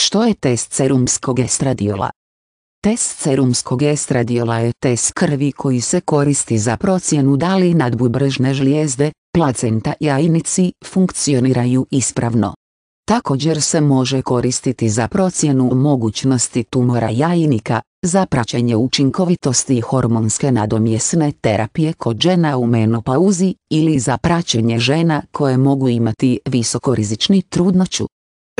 Što je test serumskog estradiola? Test serumskog estradiola je test krvi koji se koristi za procjenu da li nadbubrežne žlijezde, placenta i jajnici funkcioniraju ispravno. Također se može koristiti za procjenu mogućnosti tumora jajnika, za praćenje učinkovitosti hormonske nadomjesne terapije kod žena u menopauzi ili za praćenje žena koje mogu imati visokorizični trudnoću.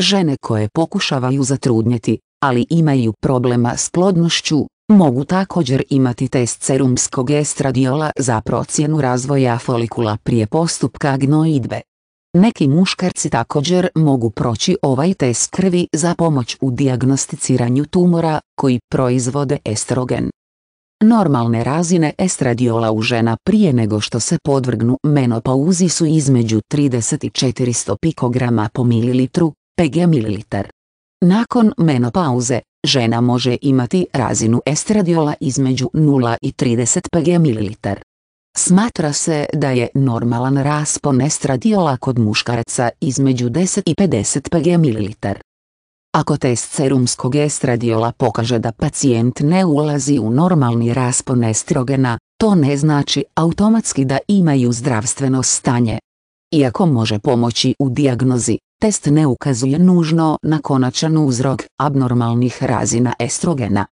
Žene koje pokušavaju zatrudnjeti, ali imaju problema s plodnošću, mogu također imati test serumskog estradiola za procjenu razvoja folikula prije postupka gnoidbe. Neki muškarci također mogu proći ovaj test krvi za pomoć u diagnosticiranju tumora koji proizvode estrogen. Normalne razine estradiola u žena prije nego što se podvrgnu menopauzi su između 30 i 400 pikograma po mililitru, pg ml. Nakon menopauze, žena može imati razinu estradiola između 0 i 30 pg ml. Smatra se da je normalan raspon estradiola kod muškaraca između 10 i 50 pg ml. Ako test serumskog estradiola pokaže da pacijent ne ulazi u normalni raspon estrogena, to ne znači automatski da imaju zdravstveno stanje. Iako može pomoći u dijagnozi, Test ne ukazuje nužno na konačan uzrok abnormalnih razina estrogena.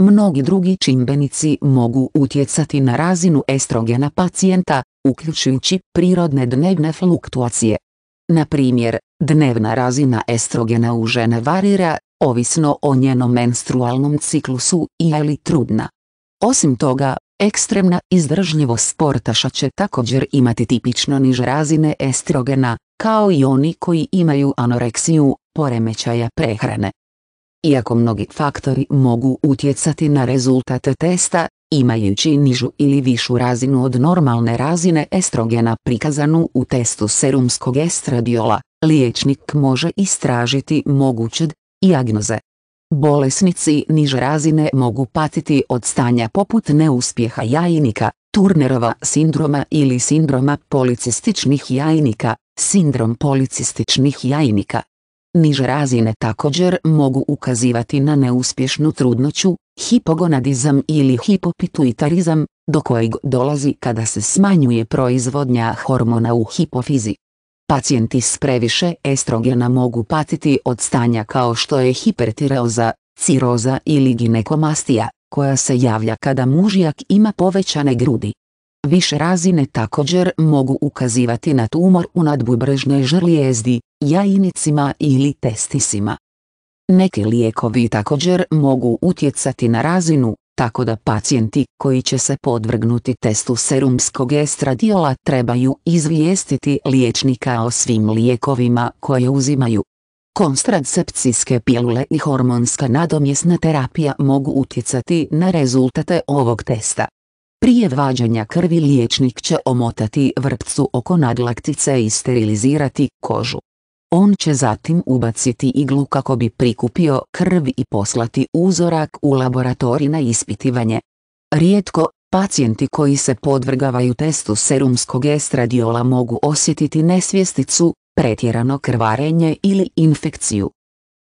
Mnogi drugi čimbenici mogu utjecati na razinu estrogena pacijenta, uključujući prirodne dnevne fluktuacije. Na primjer, dnevna razina estrogena u žene varira, ovisno o njenom menstrualnom ciklusu i je li trudna. Osim toga, Ekstremna izdržljivost sportaša će također imati tipično niže razine estrogena, kao i oni koji imaju anoreksiju, poremećaja prehrane. Iako mnogi faktori mogu utjecati na rezultate testa, imajući nižu ili višu razinu od normalne razine estrogena prikazanu u testu serumskog estradiola, liječnik može istražiti moguće agnoze. Bolesnici niže razine mogu patiti od stanja poput neuspjeha jajnika, Turnerova sindroma ili sindroma policističnih jajnika, sindrom policističnih jajnika. Niže razine također mogu ukazivati na neuspješnu trudnoću, hipogonadizam ili hipopituitarizam, do kojeg dolazi kada se smanjuje proizvodnja hormona u hipofizi. Pacijenti s previše estrogena mogu patiti od stanja kao što je hipertireoza, ciroza ili ginekomastija, koja se javlja kada mužjak ima povećane grudi. Više razine također mogu ukazivati na tumor u nadbubrežnoj žlijezdi, jajnicima ili testisima. Neki lijekovi također mogu utjecati na razinu tako da pacijenti koji će se podvrgnuti testu serumskog estradiola trebaju izvijestiti liječnika o svim lijekovima koje uzimaju. konstracepcijske pilule i hormonska nadomjesna terapija mogu utjecati na rezultate ovog testa. Prije vađanja krvi liječnik će omotati vrpcu oko nadlaktice i sterilizirati kožu. On će zatim ubaciti iglu kako bi prikupio krv i poslati uzorak u laboratorij na ispitivanje. Rijetko, pacijenti koji se podvrgavaju testu serumskog estradiola mogu osjetiti nesvjesticu, pretjerano krvarenje ili infekciju.